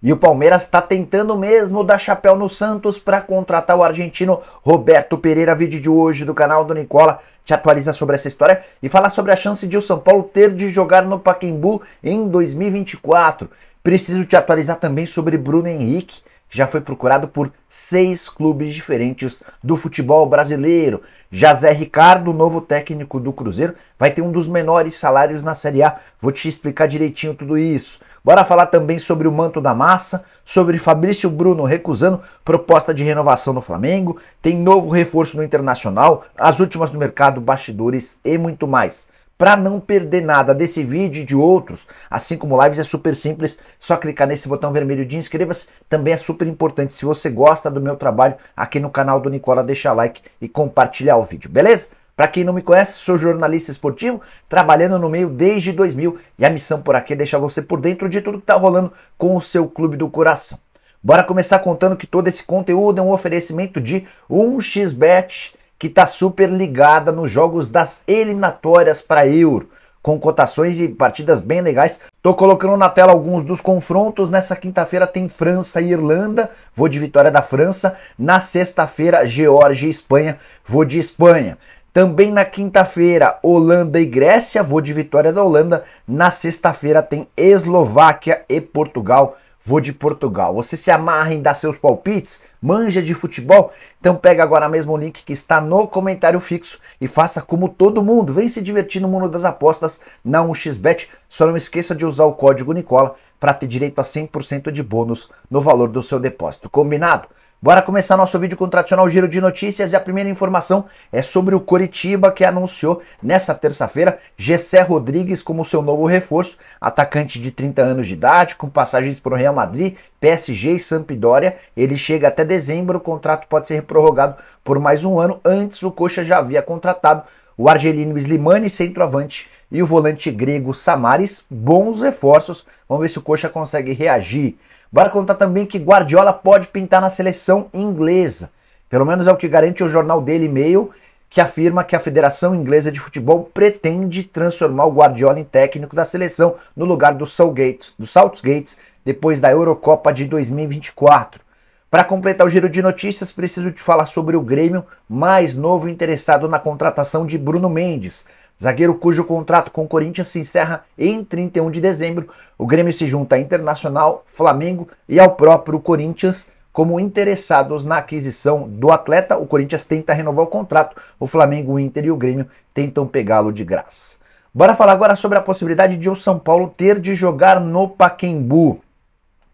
E o Palmeiras está tentando mesmo dar chapéu no Santos para contratar o argentino Roberto Pereira. Vídeo de hoje do canal do Nicola te atualiza sobre essa história e fala sobre a chance de o São Paulo ter de jogar no Paquembu em 2024. Preciso te atualizar também sobre Bruno Henrique já foi procurado por seis clubes diferentes do futebol brasileiro. José Ricardo, novo técnico do Cruzeiro, vai ter um dos menores salários na Série A. Vou te explicar direitinho tudo isso. Bora falar também sobre o manto da massa, sobre Fabrício Bruno recusando proposta de renovação no Flamengo, tem novo reforço no Internacional, as últimas do mercado, bastidores e muito mais. Para não perder nada desse vídeo e de outros, assim como lives, é super simples, só clicar nesse botão vermelho de inscreva-se. Também é super importante, se você gosta do meu trabalho aqui no canal do Nicola, deixar like e compartilhar o vídeo, beleza? Para quem não me conhece, sou jornalista esportivo, trabalhando no meio desde 2000 e a missão por aqui é deixar você por dentro de tudo que está rolando com o seu clube do coração. Bora começar contando que todo esse conteúdo é um oferecimento de 1xBet que está super ligada nos jogos das eliminatórias para Euro, com cotações e partidas bem legais. Estou colocando na tela alguns dos confrontos. Nessa quinta-feira tem França e Irlanda, vou de vitória da França. Na sexta-feira, Geórgia e Espanha, vou de Espanha. Também na quinta-feira, Holanda e Grécia, vou de vitória da Holanda. Na sexta-feira tem Eslováquia e Portugal vou de Portugal. Você se amarra em dar seus palpites? Manja de futebol? Então pega agora mesmo o link que está no comentário fixo e faça como todo mundo. Vem se divertir no mundo das apostas na 1xBet. Só não esqueça de usar o código Nicola para ter direito a 100% de bônus no valor do seu depósito. Combinado? Bora começar nosso vídeo com o tradicional giro de notícias e a primeira informação é sobre o Coritiba que anunciou nessa terça-feira Gessé Rodrigues como seu novo reforço, atacante de 30 anos de idade, com passagens para o Real Madrid, PSG e Sampdoria. Ele chega até dezembro, o contrato pode ser prorrogado por mais um ano, antes o Coxa já havia contratado o argelino Slimani, centroavante, e o volante grego Samaris, bons reforços. Vamos ver se o Coxa consegue reagir. Bora contar também que Guardiola pode pintar na seleção inglesa. Pelo menos é o que garante o jornal Daily Mail, que afirma que a Federação Inglesa de Futebol pretende transformar o Guardiola em técnico da seleção no lugar do Southgate, do Southgate depois da Eurocopa de 2024. Para completar o giro de notícias, preciso te falar sobre o Grêmio mais novo interessado na contratação de Bruno Mendes. Zagueiro cujo contrato com o Corinthians se encerra em 31 de dezembro, o Grêmio se junta a Internacional, Flamengo e ao próprio Corinthians como interessados na aquisição do atleta. O Corinthians tenta renovar o contrato, o Flamengo, o Inter e o Grêmio tentam pegá-lo de graça. Bora falar agora sobre a possibilidade de o São Paulo ter de jogar no Paquembu.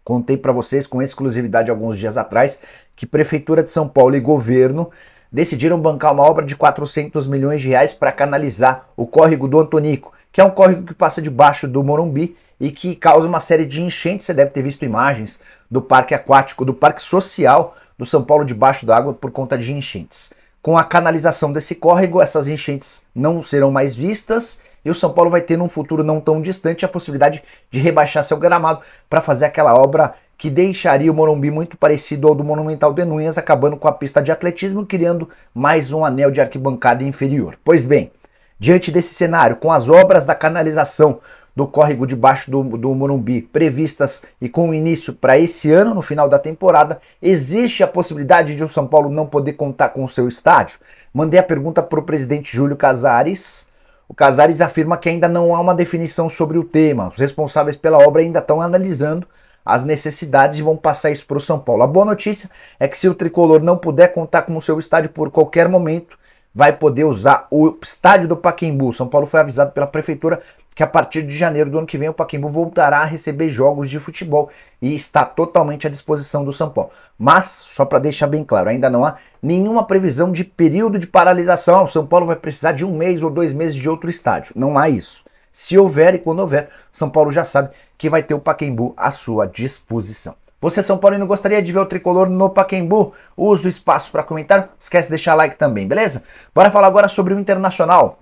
Contei para vocês com exclusividade alguns dias atrás que Prefeitura de São Paulo e governo decidiram bancar uma obra de 400 milhões de reais para canalizar o córrego do Antonico, que é um córrego que passa debaixo do Morumbi e que causa uma série de enchentes. Você deve ter visto imagens do parque aquático, do parque social do São Paulo debaixo d'água por conta de enchentes. Com a canalização desse córrego, essas enchentes não serão mais vistas e o São Paulo vai ter num futuro não tão distante a possibilidade de rebaixar seu gramado para fazer aquela obra que deixaria o Morumbi muito parecido ao do Monumental de Núñez, acabando com a pista de atletismo, criando mais um anel de arquibancada inferior. Pois bem, diante desse cenário, com as obras da canalização do córrego debaixo do, do Morumbi previstas e com início para esse ano, no final da temporada, existe a possibilidade de o São Paulo não poder contar com o seu estádio? Mandei a pergunta para o presidente Júlio Casares o Casares afirma que ainda não há uma definição sobre o tema. Os responsáveis pela obra ainda estão analisando as necessidades e vão passar isso para o São Paulo. A boa notícia é que se o tricolor não puder contar com o seu estádio por qualquer momento, vai poder usar o estádio do Paquembu. São Paulo foi avisado pela prefeitura que a partir de janeiro do ano que vem o Paquembu voltará a receber jogos de futebol e está totalmente à disposição do São Paulo. Mas só para deixar bem claro, ainda não há nenhuma previsão de período de paralisação. O São Paulo vai precisar de um mês ou dois meses de outro estádio. Não há isso. Se houver e quando houver, São Paulo já sabe que vai ter o Paquembu à sua disposição. Você, São Paulino, gostaria de ver o tricolor no Paquembu? Usa o espaço para comentar. Esquece de deixar like também, beleza? Bora falar agora sobre o Internacional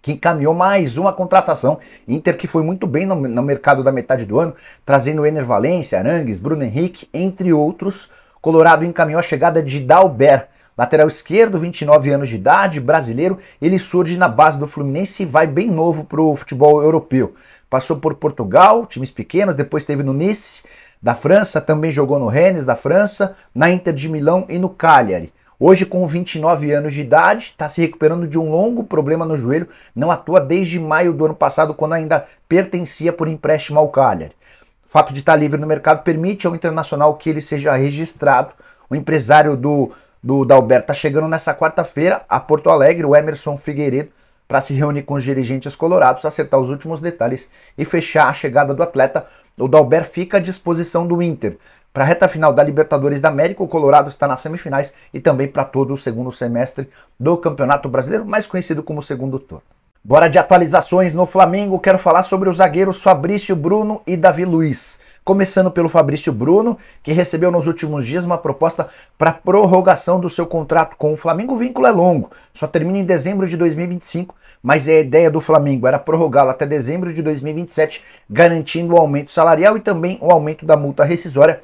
que encaminhou mais uma contratação. Inter que foi muito bem no, no mercado da metade do ano, trazendo Ener Valência, Arangues, Bruno Henrique, entre outros. Colorado encaminhou a chegada de Dalbert, lateral esquerdo, 29 anos de idade, brasileiro. Ele surge na base do Fluminense e vai bem novo para o futebol europeu. Passou por Portugal, times pequenos, depois esteve no Nice, da França, também jogou no Rennes da França, na Inter de Milão e no Cagliari. Hoje, com 29 anos de idade, está se recuperando de um longo problema no joelho, não atua desde maio do ano passado, quando ainda pertencia por empréstimo ao Cagliari. O fato de estar livre no mercado permite ao internacional que ele seja registrado. O empresário do, do Dalberto está chegando nessa quarta-feira a Porto Alegre, o Emerson Figueiredo, para se reunir com os dirigentes colorados, acertar os últimos detalhes e fechar a chegada do atleta. O Dalbert fica à disposição do Inter. Para a reta final da Libertadores da América, o Colorado está nas semifinais e também para todo o segundo semestre do Campeonato Brasileiro, mais conhecido como segundo turno. Bora de atualizações no Flamengo. Quero falar sobre os zagueiros Fabrício Bruno e Davi Luiz. Começando pelo Fabrício Bruno, que recebeu nos últimos dias uma proposta para prorrogação do seu contrato com o Flamengo. O vínculo é longo, só termina em dezembro de 2025, mas é a ideia do Flamengo era prorrogá-lo até dezembro de 2027, garantindo o aumento salarial e também o aumento da multa rescisória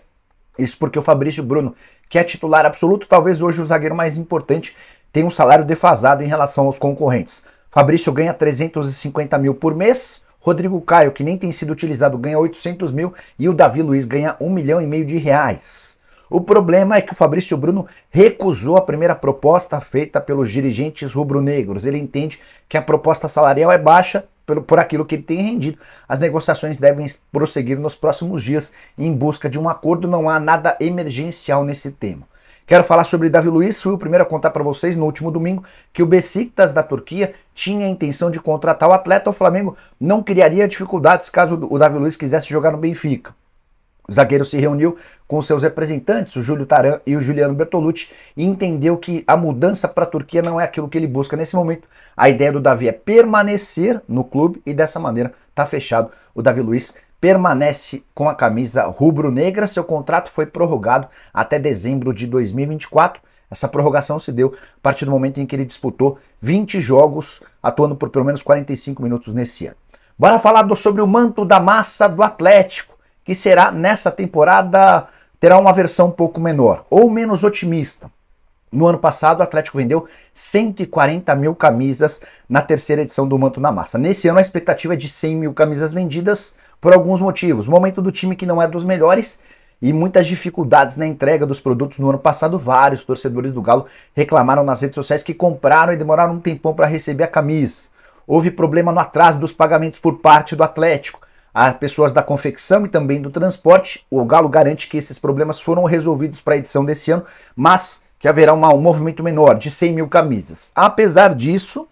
isso porque o Fabrício Bruno, que é titular absoluto, talvez hoje o zagueiro mais importante, tem um salário defasado em relação aos concorrentes. Fabrício ganha 350 mil por mês. Rodrigo Caio, que nem tem sido utilizado, ganha 800 mil. E o Davi Luiz ganha 1 milhão e meio de reais. O problema é que o Fabrício Bruno recusou a primeira proposta feita pelos dirigentes rubro-negros. Ele entende que a proposta salarial é baixa por aquilo que ele tem rendido. As negociações devem prosseguir nos próximos dias em busca de um acordo. Não há nada emergencial nesse tema. Quero falar sobre Davi Luiz, fui o primeiro a contar para vocês no último domingo que o Besiktas da Turquia tinha a intenção de contratar o atleta. O Flamengo não criaria dificuldades caso o Davi Luiz quisesse jogar no Benfica. O zagueiro se reuniu com seus representantes, o Júlio Taran e o Juliano Bertolucci, e entendeu que a mudança para a Turquia não é aquilo que ele busca nesse momento. A ideia do Davi é permanecer no clube e dessa maneira está fechado o Davi Luiz permanece com a camisa rubro-negra. Seu contrato foi prorrogado até dezembro de 2024. Essa prorrogação se deu a partir do momento em que ele disputou 20 jogos, atuando por pelo menos 45 minutos nesse ano. Bora falar do, sobre o manto da massa do Atlético, que será nessa temporada terá uma versão um pouco menor ou menos otimista. No ano passado, o Atlético vendeu 140 mil camisas na terceira edição do Manto na Massa. Nesse ano, a expectativa é de 100 mil camisas vendidas, por alguns motivos. momento do time que não é dos melhores e muitas dificuldades na entrega dos produtos no ano passado. Vários torcedores do Galo reclamaram nas redes sociais que compraram e demoraram um tempão para receber a camisa. Houve problema no atraso dos pagamentos por parte do Atlético. A pessoas da confecção e também do transporte, o Galo garante que esses problemas foram resolvidos para a edição desse ano, mas que haverá uma, um movimento menor de 100 mil camisas. Apesar disso,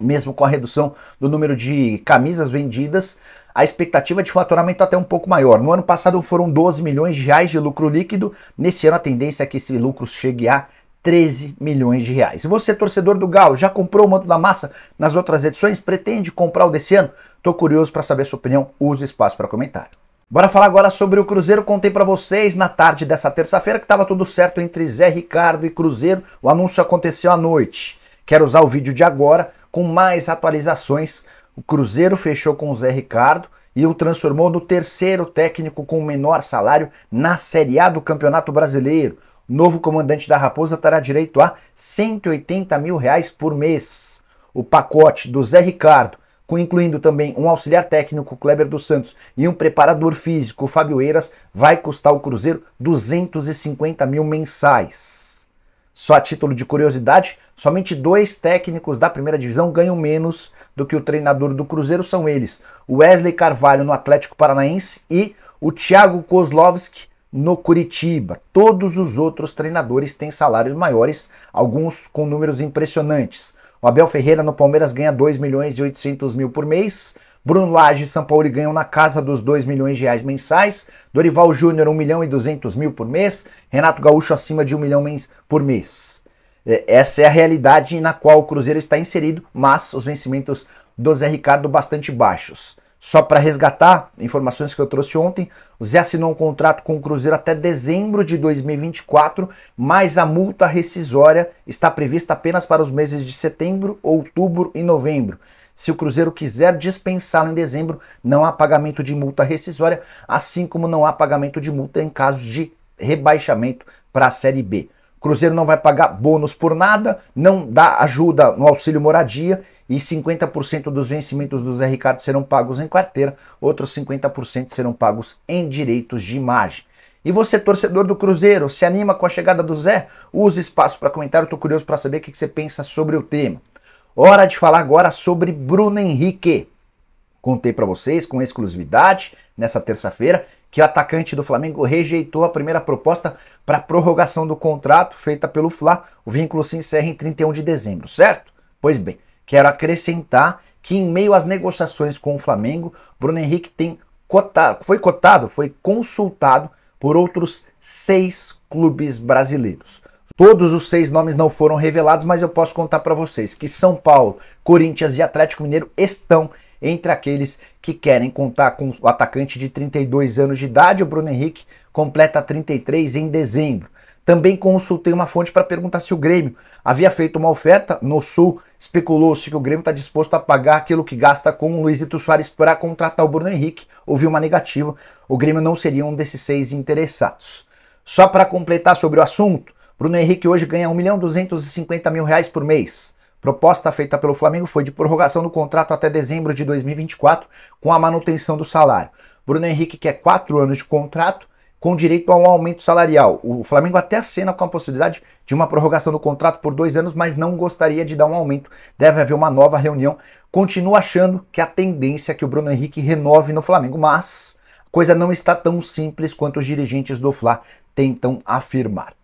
mesmo com a redução do número de camisas vendidas, a expectativa de faturamento é até um pouco maior. No ano passado foram 12 milhões de reais de lucro líquido, nesse ano a tendência é que esse lucro chegue a 13 milhões de reais. E você, torcedor do Galo, já comprou o Manto da Massa nas outras edições? Pretende comprar o desse ano? Tô curioso para saber sua opinião, use espaço para comentário. Bora falar agora sobre o Cruzeiro. Contei para vocês na tarde dessa terça-feira que estava tudo certo entre Zé Ricardo e Cruzeiro. O anúncio aconteceu à noite. Quero usar o vídeo de agora com mais atualizações. O Cruzeiro fechou com o Zé Ricardo e o transformou no terceiro técnico com o menor salário na Série A do Campeonato Brasileiro. O novo comandante da Raposa terá direito a 180 mil reais por mês. O pacote do Zé Ricardo, incluindo também um auxiliar técnico, Kleber dos Santos, e um preparador físico, Fábio Eiras, vai custar o Cruzeiro 250 mil mensais. Só a título de curiosidade, somente dois técnicos da primeira divisão ganham menos do que o treinador do Cruzeiro, são eles: Wesley Carvalho no Atlético Paranaense e o Thiago Kozlovski no Curitiba. Todos os outros treinadores têm salários maiores, alguns com números impressionantes. O Abel Ferreira no Palmeiras ganha 2 milhões e 800 mil por mês. Bruno Lage e São Paulo ganham na casa dos 2 milhões de reais mensais. Dorival Júnior 1 milhão e 200 mil por mês. Renato Gaúcho acima de 1 milhão por mês. É, essa é a realidade na qual o Cruzeiro está inserido, mas os vencimentos do Zé Ricardo bastante baixos. Só para resgatar informações que eu trouxe ontem, o Zé assinou um contrato com o Cruzeiro até dezembro de 2024, mas a multa rescisória está prevista apenas para os meses de setembro, outubro e novembro. Se o Cruzeiro quiser dispensá-lo em dezembro, não há pagamento de multa rescisória, assim como não há pagamento de multa em casos de rebaixamento para a Série B. Cruzeiro não vai pagar bônus por nada, não dá ajuda no auxílio moradia e 50% dos vencimentos do Zé Ricardo serão pagos em carteira, outros 50% serão pagos em direitos de imagem. E você, torcedor do Cruzeiro, se anima com a chegada do Zé? Use espaço para comentário, estou curioso para saber o que você pensa sobre o tema. Hora de falar agora sobre Bruno Henrique. Contei para vocês com exclusividade nessa terça-feira que o atacante do Flamengo rejeitou a primeira proposta para prorrogação do contrato feita pelo Fla. O vínculo se encerra em 31 de dezembro, certo? Pois bem, quero acrescentar que em meio às negociações com o Flamengo, Bruno Henrique tem cotado, foi cotado, foi consultado por outros seis clubes brasileiros. Todos os seis nomes não foram revelados, mas eu posso contar para vocês que São Paulo, Corinthians e Atlético Mineiro estão entre aqueles que querem contar com o atacante de 32 anos de idade, o Bruno Henrique completa 33 em dezembro. Também consultei uma fonte para perguntar se o Grêmio havia feito uma oferta. No Sul, especulou-se que o Grêmio está disposto a pagar aquilo que gasta com o Luizito Soares para contratar o Bruno Henrique. Houve uma negativa. O Grêmio não seria um desses seis interessados. Só para completar sobre o assunto, Bruno Henrique hoje ganha R$ 1.250.000 por mês. Proposta feita pelo Flamengo foi de prorrogação do contrato até dezembro de 2024, com a manutenção do salário. Bruno Henrique quer quatro anos de contrato com direito a um aumento salarial. O Flamengo até acena com a possibilidade de uma prorrogação do contrato por dois anos, mas não gostaria de dar um aumento. Deve haver uma nova reunião. Continua achando que a tendência é que o Bruno Henrique renove no Flamengo, mas a coisa não está tão simples quanto os dirigentes do Fla tentam afirmar.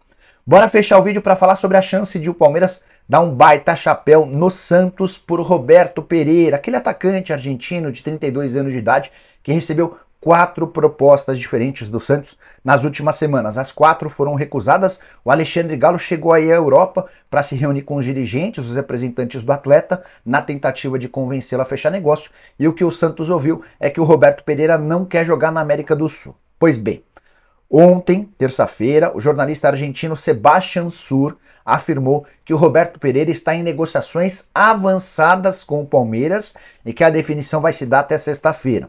Bora fechar o vídeo para falar sobre a chance de o Palmeiras dar um baita chapéu no Santos por Roberto Pereira, aquele atacante argentino de 32 anos de idade que recebeu quatro propostas diferentes do Santos nas últimas semanas. As quatro foram recusadas. O Alexandre Galo chegou aí à Europa para se reunir com os dirigentes, os representantes do atleta, na tentativa de convencê-lo a fechar negócio. E o que o Santos ouviu é que o Roberto Pereira não quer jogar na América do Sul. Pois bem, Ontem, terça-feira, o jornalista argentino Sebastian Sur afirmou que o Roberto Pereira está em negociações avançadas com o Palmeiras e que a definição vai se dar até sexta-feira.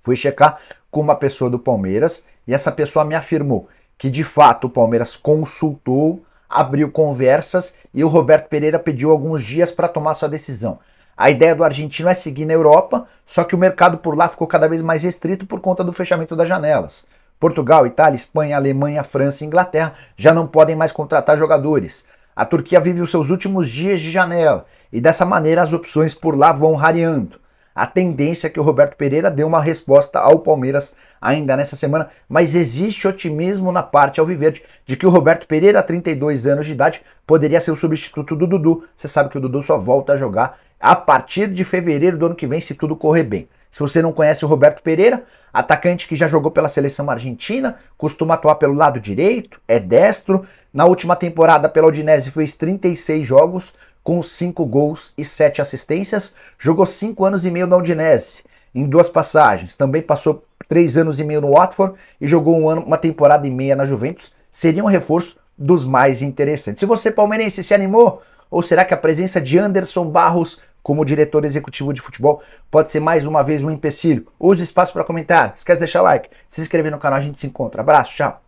Fui checar com uma pessoa do Palmeiras e essa pessoa me afirmou que de fato o Palmeiras consultou, abriu conversas e o Roberto Pereira pediu alguns dias para tomar sua decisão. A ideia do argentino é seguir na Europa, só que o mercado por lá ficou cada vez mais restrito por conta do fechamento das janelas. Portugal, Itália, Espanha, Alemanha, França e Inglaterra já não podem mais contratar jogadores. A Turquia vive os seus últimos dias de janela e dessa maneira as opções por lá vão rareando. A tendência é que o Roberto Pereira dê uma resposta ao Palmeiras ainda nessa semana, mas existe otimismo na parte alviverde de que o Roberto Pereira, 32 anos de idade, poderia ser o substituto do Dudu. Você sabe que o Dudu só volta a jogar a partir de fevereiro do ano que vem, se tudo correr bem. Se você não conhece o Roberto Pereira, atacante que já jogou pela seleção argentina, costuma atuar pelo lado direito, é destro. Na última temporada pela Udinese fez 36 jogos com 5 gols e 7 assistências, jogou 5 anos e meio na Udinese, em duas passagens. Também passou 3 anos e meio no Watford e jogou um ano, uma temporada e meia na Juventus. Seria um reforço dos mais interessantes. Se você palmeirense se animou, ou será que a presença de Anderson Barros como diretor executivo de futebol pode ser mais uma vez um empecilho. Use o espaço para comentar, esquece de deixar like, se inscrever no canal, a gente se encontra. Abraço, tchau.